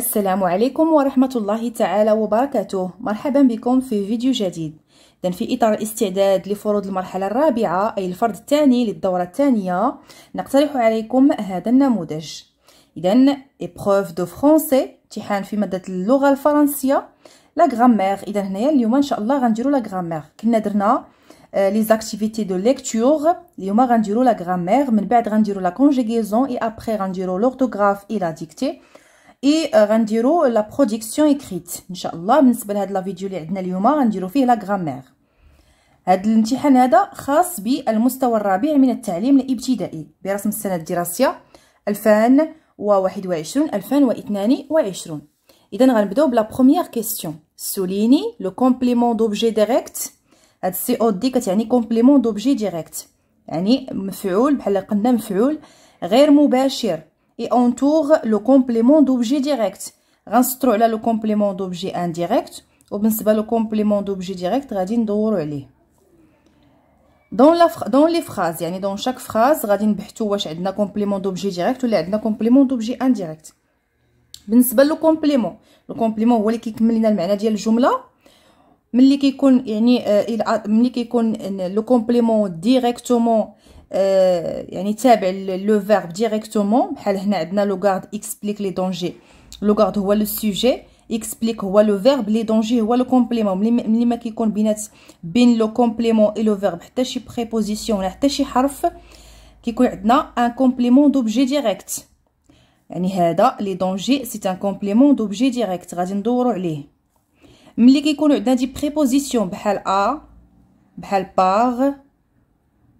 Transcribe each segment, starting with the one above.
السلام عليكم ورحمة الله تعالى وبركاته مرحبا بكم في فيديو جديد إذن في إطار الاستعداد لفروض المرحلة الرابعة أي الفرض الثاني للدورة الثانية نقترح عليكم هذا النموذج إذن إبروف دو فرونسي امتحان في مادة اللغة الفرنسية لا غرامير إذن هنايا اليوم إن شاء الله غنديرو لا غرامير كنا درنا لي زاكتيفيتي دو ليكتور اليوم غنديرو لا غرامير من بعد غنديرو لا كونجيغيزون اي ابري غنديرو لورتوغراف اي لا ديكتي اي غنديروا لا برودكسيون اكريت ان شاء الله بالنسبه لهاد لا فيديو اللي عندنا اليوم غنديروا فيه لا غرامير هاد الامتحان هذا خاص بالمستوى الرابع من التعليم الابتدائي برسم السنه الدراسيه 2021 2022 اذا غنبداو بلا بروميير كيسيون سوليني لو كومبليمون دوبجي ديريكت هاد سي او دي كتعني كومبليمون دوبجي ديريكت يعني مفعول بحال قلنا مفعول غير مباشر et entoure le complément d'objet direct. Rastro là le complément d'objet indirect. Ou bien c'est le complément d'objet direct. Radine d'orelé. Dans, la, dans les phrases, yani dans chaque phrase, radin bhtou wach adna complément d'objet direct ou adna complément d'objet indirect. le بالنسبه le الكومبليمون هو qui est le المعنى ديال الجمله ملي كيكون يعني ملي كيكون le complément directement euh, yani le verbe directement, hal hna adna, le garde explique les dangers. Le garde oua le sujet, explique oua le verbe, les dangers oua le complément. M'li ma ki konbinat, ben le complément et le verbe, tachi préposition, tachi harf, ki kon adna, un complément d'objet direct. Yani hada, les dangers, c'est un complément d'objet direct. Razin douro ali. M'li ki konu adna di préposition, bhal a, bhal par,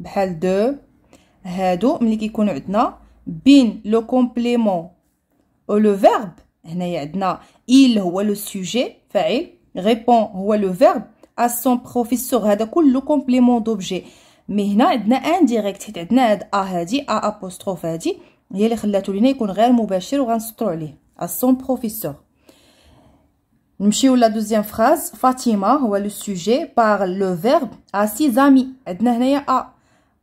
بحال دو هادو ملي كيكون عندنا بين لو كومبليمون او لو فيرب هنايا عندنا il هو لو سوجي فاعل ريبون هو لو فيرب ا سون بروفيسور هذا كله كومبليمون دوبجي مي هنا عندنا انديريكت حيت عندنا هاد ا هادي ا ابوستروف هادي هي اللي خلاتو لينا يكون غير مباشر وغنسطرو عليه ا سون بروفيسور نمشيو لا دوزيام فراز فاطمه هو لو سوجي بار لو فيرب ا سي زامي عندنا هنايا ا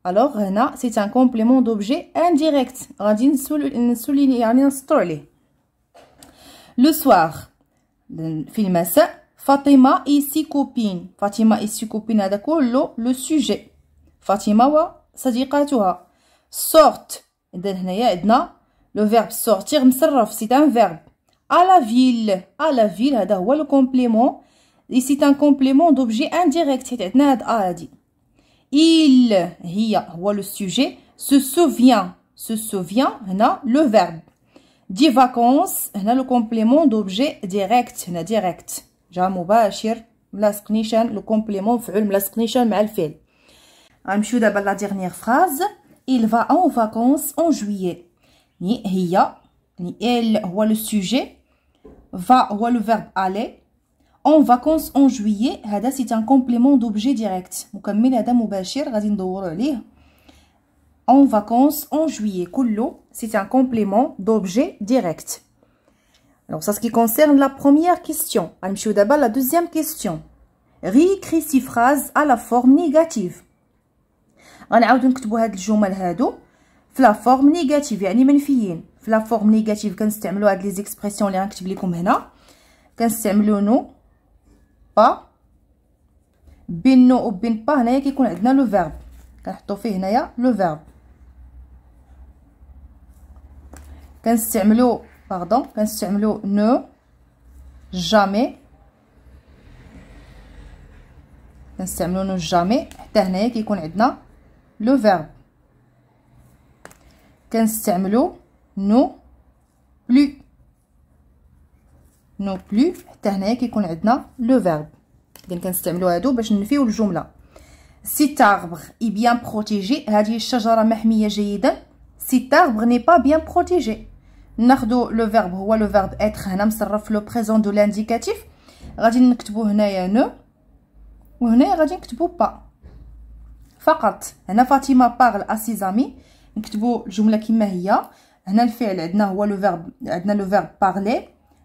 Alors, Rena, c'est un complément d'objet indirect. Radin euh, souligne un Le soir, film Fatima et ses copines. Fatima et ses copines, ah, c'est le sujet. Fatima, wa sadiqatuha. Edna, Le verbe sortir, c'est un verbe. À la ville. À la ville, ah, c'est le complément. c'est un complément d'objet indirect. C'est un complément d'objet indirect il, hiya, voit le sujet, se souvient, se souvient, non le verbe. dit vacances, na, le complément d'objet direct, na, direct. J'aime m'lasknishan, le complément f'ul, m'lasknishan, m'alfil. Amchou d'abord la dernière phrase. Il va en vacances en juillet. Ni, hiya, ni, elle, voit le sujet, va, voit le verbe aller en vacances en juillet, c'est un complément d'objet direct. En vacances en juillet, c'est un complément d'objet direct. Alors, ça, ce qui concerne la première question. Almchou d'abord la deuxième question. Récris ces phrases à la forme négative. On a donc jumel La forme négative, yani La forme négative, quand c'est les expressions, les actes, les comme با بين بينو وبين با هنايا كيكون عندنا لو فيرب كنحطو فيه هنايا لو فيرب كنستعملو باردون كنستعملو نو جامي كنستعملو نو جامي حتى هنايا كيكون عندنا لو فيرب كنستعملو نو بلو نو بلو حتى هنايا كيكون عندنا لو فيرب اذا كنستعملوا هادو باش ننفيو الجمله سيت تاربغ اي بيان بروتيجي هذه الشجره محميه جيدا سيت تاربغ ني با بيان بروتيجي ناخذ لو فيرب هو لو فيرب اتر هنا مصرف لو بريزون دو لانديكاتيف غادي نكتبو هنايا نو وهنايا غادي نكتبو با فقط هنا فاطمه بارل اسيزامي نكتبو الجمله كما هي هنا الفعل عندنا هو لو فيرب عندنا لو فيرب بارلي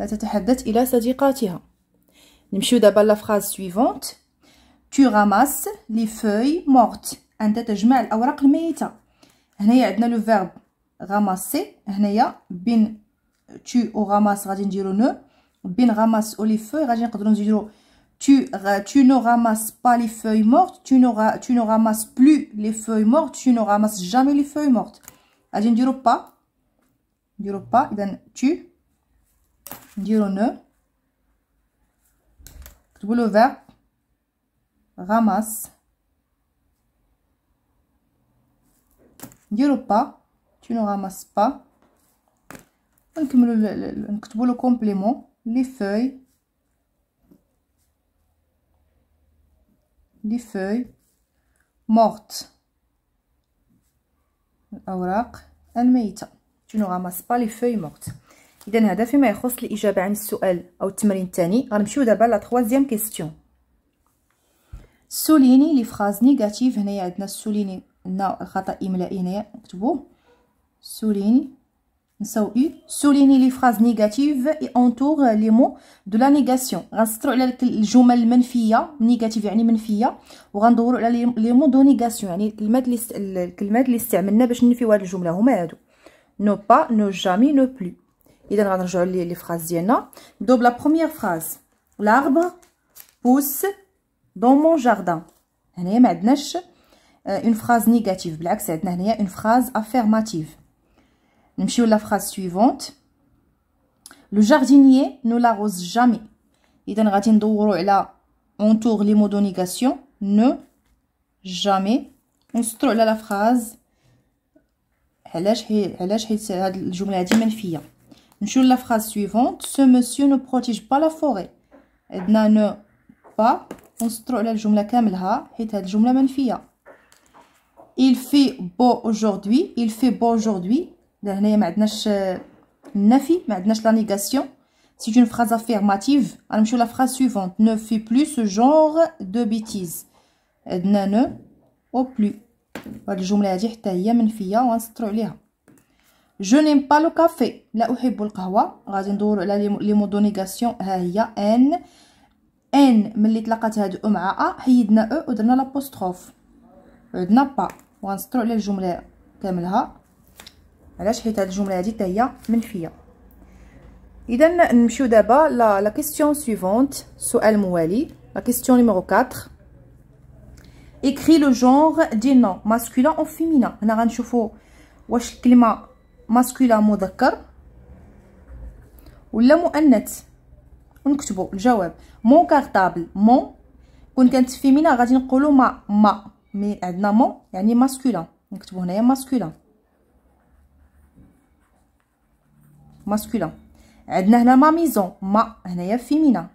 لا تتحدث إلى صديقاتها نمشيو دابا لا فراز سويفونت tu ramasses les feuilles mortes انت تجمع الاوراق الميته هنايا عندنا لو فيرب غاماسي هنايا بين tu او غاماس غادي نديرو نو بين غاماس او لي فوي غادي نقدروا نزيدو tu tu ne ramasses pas les feuilles mortes tu ne tu ne ramasses plus les feuilles mortes tu ne ramasses jamais les feuilles mortes غادي نديرو با نديرو با اذا tu On tu ne, le verbe, ramasse, pas, tu ne ramasses pas, on écrit le complément, les feuilles, les feuilles mortes, tu ne ramasses pas les feuilles mortes. اذا هذا فيما يخص الاجابه عن السؤال او التمرين الثاني غنمشيو دابا لا تخوازيام كيسيون سوليني لي فراز نيجاتيف هنايا عندنا سوليني هنا الخطا املائي هنايا نكتبوه سوليني اي سوليني لي فراز نيجاتيف اي انتور لي مو دو لا نيغاسيون غنسطرو على الجمل المنفيه نيجاتيف يعني منفيه وغندورو على لي مو دو نيغاسيون يعني الكلمات اللي الكلمات اللي استعملنا باش ننفيو هاد الجمله هما هادو نو با نو جامي نو بلو Il donnera des jolis les phrases non. Double la première phrase. L'arbre pousse dans mon jardin. Néanmoins une phrase négative. Black c'est néanmoins une phrase affirmative. Nous allons la phrase suivante. Le jardinier ne l'arrose jamais. Il donnera une double et là entoure les mots de négation ne jamais. Nous allons la phrase. Nous la phrase suivante. Ce monsieur ne protège pas la forêt. Edna ne pas. On se trouve la jumla kamelha. Et la jumla manfia. Il fait beau aujourd'hui. Il fait beau aujourd'hui. Dernier, maintenant, euh, nafi. Maintenant, la négation. C'est une phrase affirmative. Alors, la phrase suivante. Ne fait plus ce genre de bêtises. Edna ne au plus. La jumla a dit, ta yamanfia. On se trouve جو نيم با لو كافي لا احب القهوه غادي ندور على لي مودونيغاسيون ها هي ان ان ملي تلاقات هاد او مع ا حيدنا او ودرنا لابوستروف عندنا با وغنسطرو على الجمله كاملها علاش حيت هاد الجمله هادي حتى هي منفيه اذا نمشيو دابا لا لا كيسيون سويفونت السؤال الموالي لا كيسيون نيميرو 4 écris le genre des noms masculins ou féminins هنا غنشوفو واش الكلمه ماسكولا مذكر ولا مؤنث ونكتبوا الجواب مون كارطابل مون كون كانت فيمينا غادي نقولوا ما ما مي عندنا مون يعني ماسكولا نكتبوا هنايا ماسكولا ماسكولا عندنا هنا ما ميزون ما هنايا فيمينا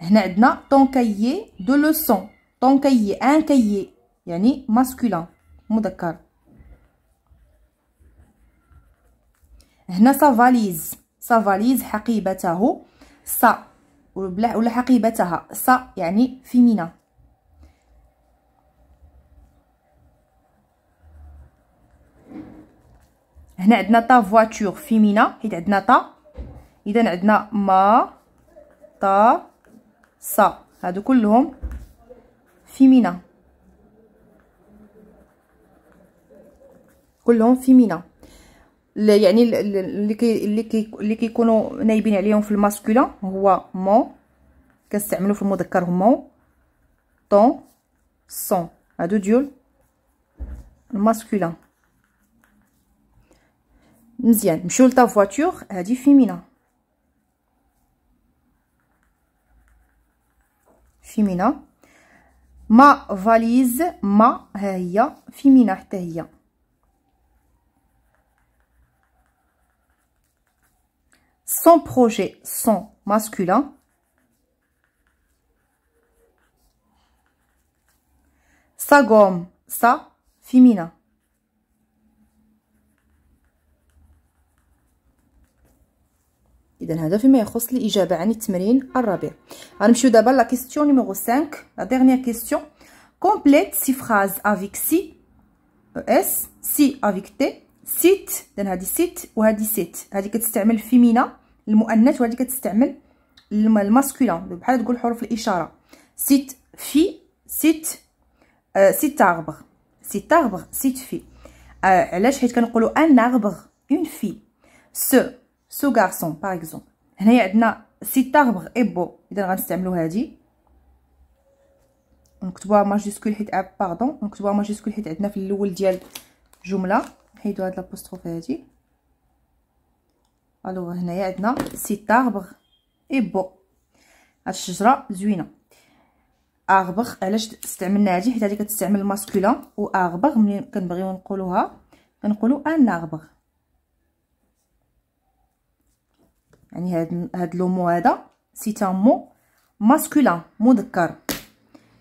هنا عندنا طونكايي دو لوسون طون كي ان كي يعني ماسكولان مذكر هنا سافاليز سافاليز حقيبته سا ولا حقيبتها سا يعني فيمينا هنا عندنا طا فواتور فيمينا حيت عندنا طا اذا عندنا ما طا سا هادو كلهم فيمينا كلهم فيمينا يعني اللي كي اللي كي اللي كيكونوا نايبين عليهم في الماسكولا هو مو كنستعملوا في المذكر هما طون سون هادو ديال الماسكولا مزيان مشيو لتا فواتور هادي فيمينا فيمينا Ma valise, ma haïa, féminin, Sans son projet son masculin sa gomme sa féminin اذا هذا فيما يخص الاجابه عن التمرين الرابع غنمشيو دابا لا كيسيون نيميرو 5 لا ديرنيير كيسيون كومبليت سي فراز افيك سي اس سي افيك تي سيت اذا هذه سيت وهذه سيت هذه كتستعمل فيمينا المؤنث وهذه كتستعمل الماسكولين بحال تقول حروف الاشاره سيت في سيت سيت اربغ سيت اربغ سيت في علاش حيت كنقولوا ان اربغ اون في سو سو غارسون باغ اكزومبل هنايا عندنا سي تاربغ ايبو اذا غنستعملو هادي نكتبوها ماجيسكول حيت اب باردون نكتبوها ماجيسكول حيت عندنا في الاول ديال الجمله نحيدو هاد لابوستروف هادي الو هنايا عندنا سي تاربغ ايبو هاد الشجره زوينه اغبغ علاش استعملنا هادي حيت هادي كتستعمل ماسكولان و اغبغ ملي كنبغيو نقولوها كنقولو ان اغبغ يعني هاد هاد لو هذا سيتا مو ماسكولان مذكر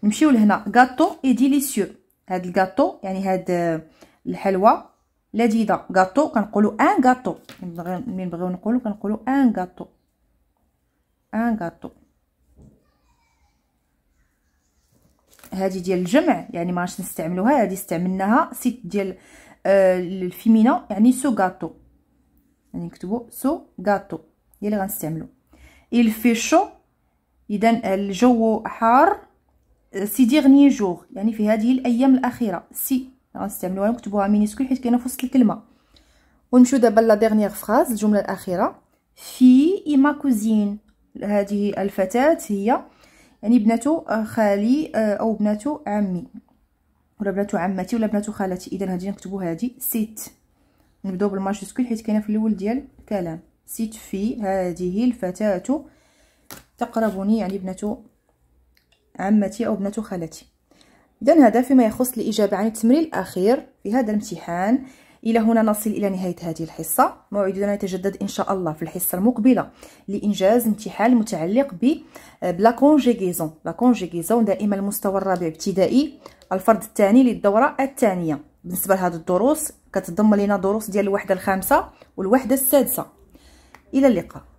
نمشيو لهنا غاتو اي ديليسيو هاد الغاتو يعني هاد آه، الحلوى لذيذه غاتو كنقولوا ان غاتو ملي نبغيو نقولوا كنقولوا ان غاتو ان غاتو هادي ديال الجمع يعني ما عادش نستعملوها هادي استعملناها سيت ديال آه الفيمينا يعني سو غاتو يعني نكتبوا سو غاتو هي اللي غنستعملو il fait chaud اذا الجو حار سي ديغني جوغ يعني في هذه الايام الاخيره سي غنستعملوها نكتبوها مينيسكول حيت كاينه في وسط الكلمه ونمشيو دابا لا ديغنيغ فراز الجمله الاخيره في اي ما كوزين هذه الفتاه هي يعني بناتو خالي آه، او بناتو عمي ولا بناتو عمتي ولا بناتو خالتي اذا هذه نكتبوها هذه سيت نبداو بالماجيسكول حيت كاينه في الاول ديال الكلام ستفي هذه الفتاة تقربني يعني ابنة عمتي أو ابنة خالتي إذا هذا فيما يخص الإجابة عن التمرين الأخير في هذا الامتحان إلى هنا نصل إلى نهاية هذه الحصة موعدنا يتجدد إن شاء الله في الحصة المقبلة لإنجاز امتحان متعلق ب آه، بلا كونجيغيزون لا كونجيغيزون دائما المستوى الرابع ابتدائي الفرد الثاني للدورة الثانية بالنسبة لهذه الدروس كتضم لنا دروس ديال الوحدة الخامسة والوحدة السادسة إلى اللقاء